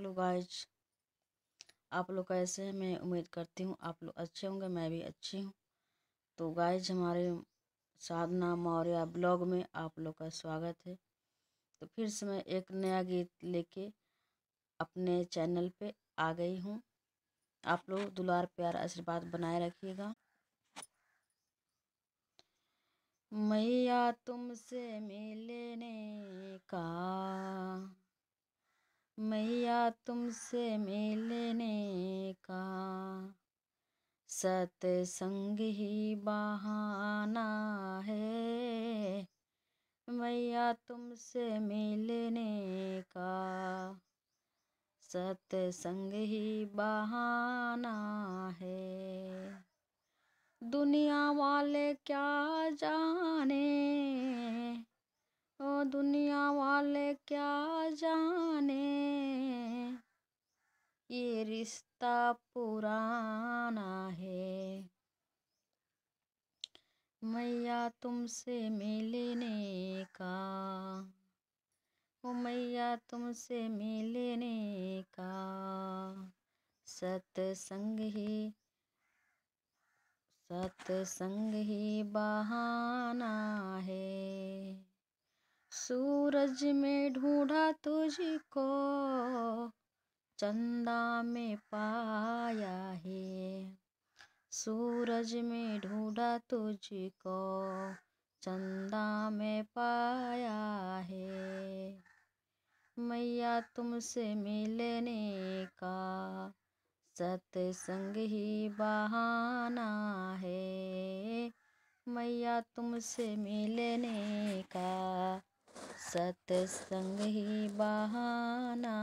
hello guys आप लोग कैसे हैं मैं उम्मीद करती हूँ आप लोग अच्छे होंगे मैं भी अच्छी हूँ तो गाइज हमारे साधना मौर्य ब्लॉग में आप लोग का स्वागत है तो फिर से मैं एक नया गीत लेके अपने चैनल पे आ गई हूँ आप लोग दुलार प्यार आशीर्वाद बनाए रखिएगा मैया तुमसे मिलने का मैया तुमसे मिलने का सतसंग ही बहाना है मैया तुमसे मिलने का सतसंग ही बहाना है दुनिया वाले क्या जाने ओ दुनिया वाले रिश्ता पुराना है मैया तुमसे मिलने का ओ मैया तुमसे मिलने का सतसंग ही सतसंग ही बहाना है सूरज में ढूंढा तुझको चंदा में पाया है सूरज में ढूंढा तुझको चंदा में पाया है मैया तुमसे मिलने का सत्संग ही बहाना है मैया तुमसे मिलने का सत्संग ही बहाना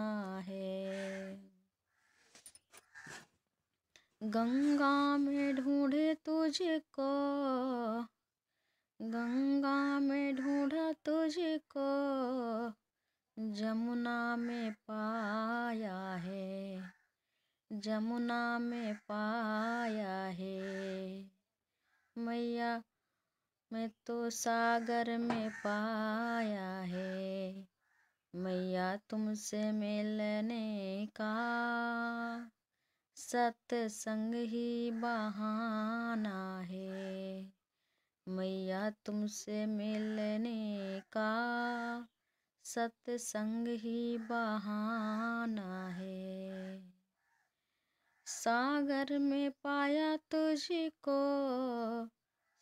गंगा में ढूंढे तुझको गंगा में ढूंढा तुझको जमुना में पाया है जमुना में पाया है मैया मैं तो सागर में पाया है मैया तुमसे मिलने का सत्संग ही बहाना है मैया तुमसे मिलने का सत्संग ही बहाना है सागर में पाया तुझको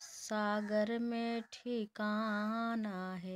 सागर में ठिकाना है